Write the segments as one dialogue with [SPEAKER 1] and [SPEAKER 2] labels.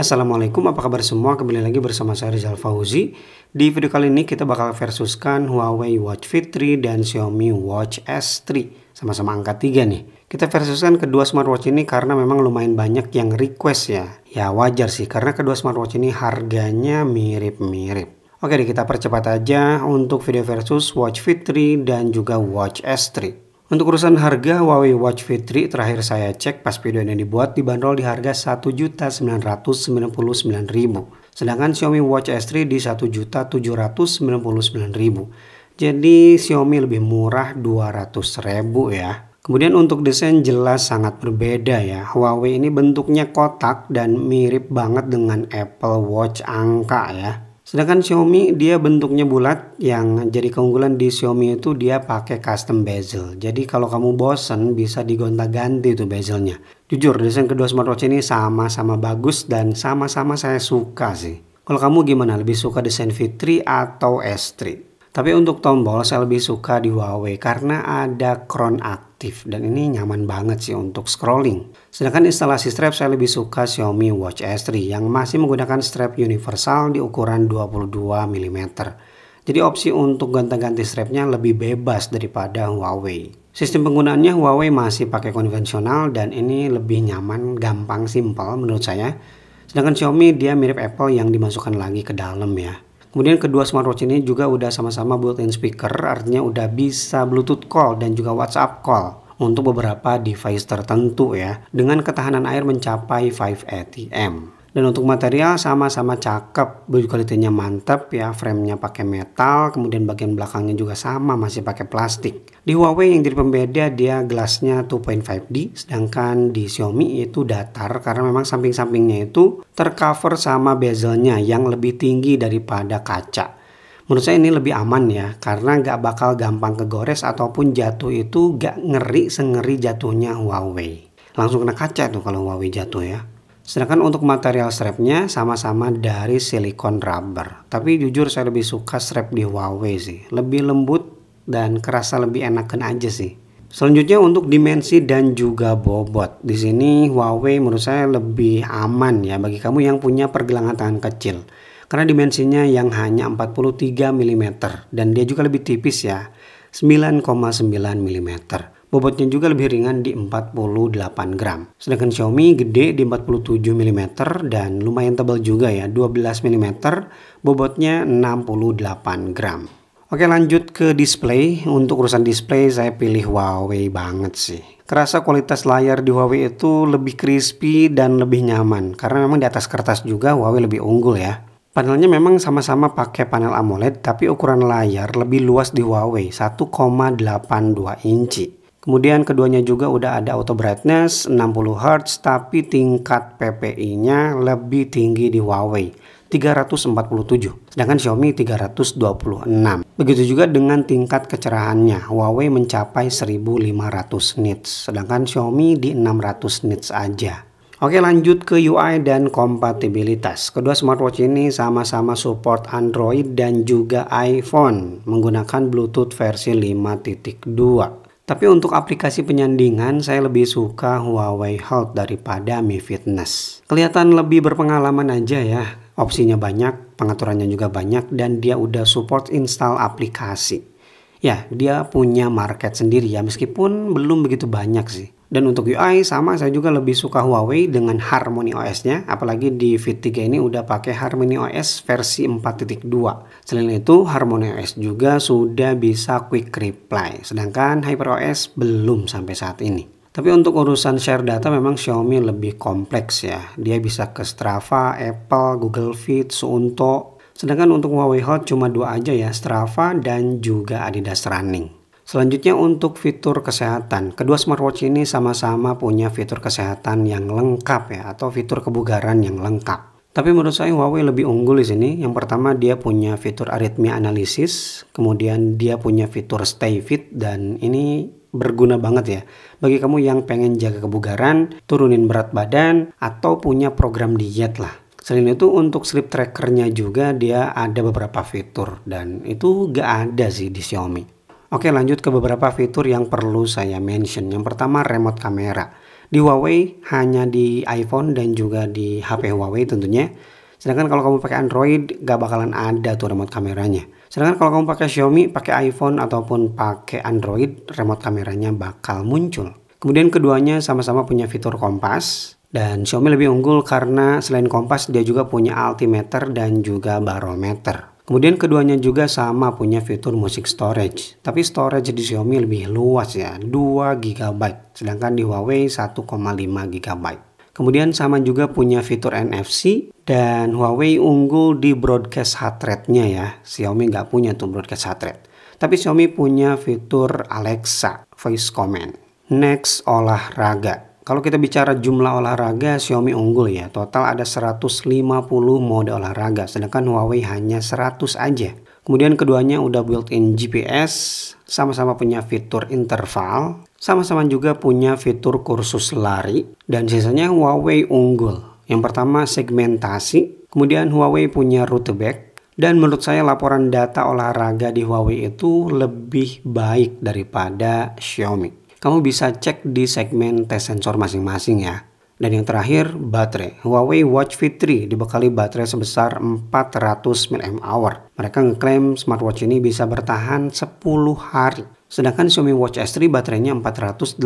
[SPEAKER 1] Assalamualaikum, apa kabar semua? Kembali lagi bersama saya Rizal Fauzi. Di video kali ini kita bakal versuskan Huawei Watch Fit 3 dan Xiaomi Watch S3. Sama-sama angka 3 nih. Kita versuskan kedua smartwatch ini karena memang lumayan banyak yang request ya. Ya wajar sih, karena kedua smartwatch ini harganya mirip-mirip. Oke kita percepat aja untuk video versus Watch Fit 3 dan juga Watch S3. Untuk urusan harga Huawei Watch Fit 3 terakhir saya cek pas video ini dibuat dibanderol di harga 1.999.000 sedangkan Xiaomi Watch S3 di 1.799.000. Jadi Xiaomi lebih murah 200.000 ya. Kemudian untuk desain jelas sangat berbeda ya. Huawei ini bentuknya kotak dan mirip banget dengan Apple Watch angka ya. Sedangkan Xiaomi dia bentuknya bulat yang jadi keunggulan di Xiaomi itu dia pakai custom bezel. Jadi kalau kamu bosen bisa digonta-ganti tuh bezelnya. Jujur desain kedua smartwatch ini sama-sama bagus dan sama-sama saya suka sih. Kalau kamu gimana lebih suka desain V3 atau S3? Tapi untuk tombol saya lebih suka di Huawei karena ada crown act aktif dan ini nyaman banget sih untuk scrolling. Sedangkan instalasi strap saya lebih suka Xiaomi Watch S3 yang masih menggunakan strap universal di ukuran 22 mm. Jadi opsi untuk ganti-ganti strapnya lebih bebas daripada Huawei. Sistem penggunaannya Huawei masih pakai konvensional dan ini lebih nyaman, gampang, simpel menurut saya. Sedangkan Xiaomi dia mirip Apple yang dimasukkan lagi ke dalam ya. Kemudian kedua smartwatch ini juga udah sama-sama built-in speaker, artinya udah bisa Bluetooth call dan juga WhatsApp call untuk beberapa device tertentu ya, dengan ketahanan air mencapai 5 atm dan untuk material sama-sama cakep build kualitasnya mantap ya framenya pakai metal kemudian bagian belakangnya juga sama masih pakai plastik di Huawei yang jadi pembeda dia gelasnya 2.5D sedangkan di Xiaomi itu datar karena memang samping-sampingnya itu tercover sama bezelnya yang lebih tinggi daripada kaca menurut saya ini lebih aman ya karena nggak bakal gampang kegores ataupun jatuh itu nggak ngeri sengeri jatuhnya Huawei langsung kena kaca tuh kalau Huawei jatuh ya Sedangkan untuk material strapnya sama-sama dari silikon rubber. Tapi jujur saya lebih suka strap di Huawei sih. Lebih lembut dan kerasa lebih enakan aja sih. Selanjutnya untuk dimensi dan juga bobot. Di sini Huawei menurut saya lebih aman ya bagi kamu yang punya pergelangan tangan kecil. Karena dimensinya yang hanya 43 mm dan dia juga lebih tipis ya. 9,9 mm bobotnya juga lebih ringan di 48 gram. Sedangkan Xiaomi gede di 47 mm dan lumayan tebal juga ya, 12 mm, bobotnya 68 gram. Oke lanjut ke display, untuk urusan display saya pilih Huawei banget sih. Kerasa kualitas layar di Huawei itu lebih crispy dan lebih nyaman, karena memang di atas kertas juga Huawei lebih unggul ya. Panelnya memang sama-sama pakai panel AMOLED, tapi ukuran layar lebih luas di Huawei, 1,82 inci. Kemudian keduanya juga udah ada auto brightness 60 Hz tapi tingkat PPI-nya lebih tinggi di Huawei 347 sedangkan Xiaomi 326. Begitu juga dengan tingkat kecerahannya. Huawei mencapai 1500 nits sedangkan Xiaomi di 600 nits aja. Oke lanjut ke UI dan kompatibilitas. Kedua smartwatch ini sama-sama support Android dan juga iPhone menggunakan Bluetooth versi 5.2. Tapi untuk aplikasi penyandingan, saya lebih suka Huawei Health daripada Mi Fitness. Kelihatan lebih berpengalaman aja ya. Opsinya banyak, pengaturannya juga banyak, dan dia udah support install aplikasi. Ya, dia punya market sendiri ya, meskipun belum begitu banyak sih. Dan untuk UI sama saya juga lebih suka Huawei dengan Harmony OS-nya, apalagi di V3 ini udah pakai Harmony OS versi 4.2. Selain itu, Harmony OS juga sudah bisa quick reply, sedangkan Hyper OS belum sampai saat ini. Tapi untuk urusan share data memang Xiaomi lebih kompleks ya. Dia bisa ke Strava, Apple, Google Fit, Suunto. Sedangkan untuk Huawei Hot cuma dua aja ya, Strava dan juga Adidas Running. Selanjutnya untuk fitur kesehatan. Kedua smartwatch ini sama-sama punya fitur kesehatan yang lengkap ya atau fitur kebugaran yang lengkap. Tapi menurut saya Huawei lebih unggul di sini. Yang pertama dia punya fitur aritmia analisis, kemudian dia punya fitur stay fit dan ini berguna banget ya. Bagi kamu yang pengen jaga kebugaran, turunin berat badan atau punya program diet lah. Selain itu untuk sleep trackernya juga dia ada beberapa fitur dan itu gak ada sih di Xiaomi. Oke lanjut ke beberapa fitur yang perlu saya mention. Yang pertama remote kamera. Di Huawei hanya di iPhone dan juga di HP Huawei tentunya. Sedangkan kalau kamu pakai Android gak bakalan ada tuh remote kameranya. Sedangkan kalau kamu pakai Xiaomi, pakai iPhone ataupun pakai Android, remote kameranya bakal muncul. Kemudian keduanya sama-sama punya fitur kompas. Dan Xiaomi lebih unggul karena selain kompas dia juga punya altimeter dan juga barometer. Kemudian keduanya juga sama punya fitur musik storage, tapi storage di Xiaomi lebih luas ya, 2 GB, sedangkan di Huawei 1,5 GB. Kemudian sama juga punya fitur NFC dan Huawei unggul di broadcast heart rate-nya ya. Xiaomi nggak punya tuh broadcast heart rate. Tapi Xiaomi punya fitur Alexa voice command. Next olahraga. Kalau kita bicara jumlah olahraga, Xiaomi unggul ya. Total ada 150 mode olahraga, sedangkan Huawei hanya 100 aja. Kemudian keduanya udah built-in GPS, sama-sama punya fitur interval, sama-sama juga punya fitur kursus lari, dan sisanya Huawei unggul. Yang pertama segmentasi, kemudian Huawei punya route back, dan menurut saya laporan data olahraga di Huawei itu lebih baik daripada Xiaomi kamu bisa cek di segmen tes sensor masing-masing ya. Dan yang terakhir, baterai. Huawei Watch Fit 3 dibekali baterai sebesar 400 mAh. Mereka ngeklaim smartwatch ini bisa bertahan 10 hari. Sedangkan Xiaomi Watch S3 baterainya 486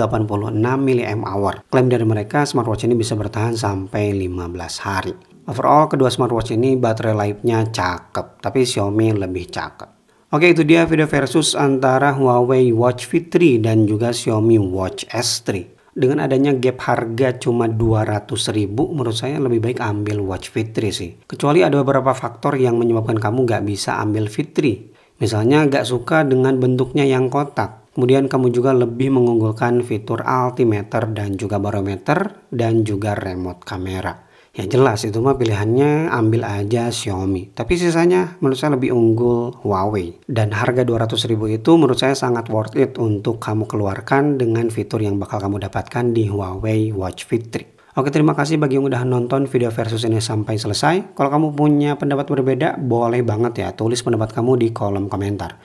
[SPEAKER 1] mAh. Klaim dari mereka, smartwatch ini bisa bertahan sampai 15 hari. Overall, kedua smartwatch ini baterai life-nya cakep, tapi Xiaomi lebih cakep. Oke itu dia video versus antara Huawei Watch Fit 3 dan juga Xiaomi Watch S3. Dengan adanya gap harga cuma 200 ribu menurut saya lebih baik ambil Watch Fit 3 sih. Kecuali ada beberapa faktor yang menyebabkan kamu nggak bisa ambil Fit 3 Misalnya nggak suka dengan bentuknya yang kotak. Kemudian kamu juga lebih mengunggulkan fitur altimeter dan juga barometer dan juga remote kamera ya jelas itu mah pilihannya ambil aja Xiaomi. Tapi sisanya menurut saya lebih unggul Huawei. Dan harga 200 ribu itu menurut saya sangat worth it untuk kamu keluarkan dengan fitur yang bakal kamu dapatkan di Huawei Watch Fit 3. Oke terima kasih bagi yang udah nonton video versus ini sampai selesai. Kalau kamu punya pendapat berbeda boleh banget ya tulis pendapat kamu di kolom komentar.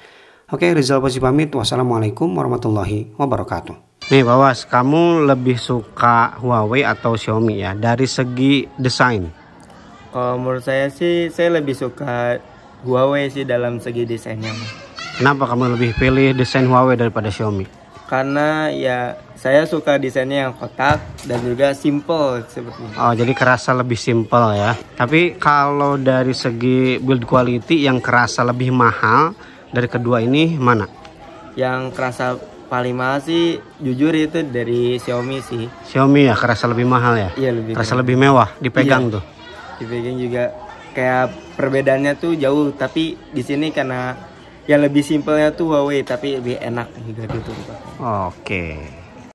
[SPEAKER 1] Oke Rizal Posi pamit. Wassalamualaikum warahmatullahi wabarakatuh. Nih Bawas, kamu lebih suka Huawei atau Xiaomi ya dari segi desain? Kalau menurut saya sih saya lebih suka Huawei sih dalam segi desainnya. Kenapa kamu lebih pilih desain Huawei daripada Xiaomi? Karena ya saya suka desainnya yang kotak dan juga simple seperti Oh, jadi kerasa lebih simple ya. Tapi kalau dari segi build quality yang kerasa lebih mahal dari kedua ini mana? Yang kerasa paling mahal sih jujur itu dari Xiaomi sih. Xiaomi ya kerasa lebih mahal ya? Iya lebih. Kerasa lebih mewah dipegang iya. tuh. Dipegang juga kayak perbedaannya tuh jauh tapi di sini karena yang lebih simpelnya tuh Huawei tapi lebih enak juga gitu, gitu. Oke. Okay.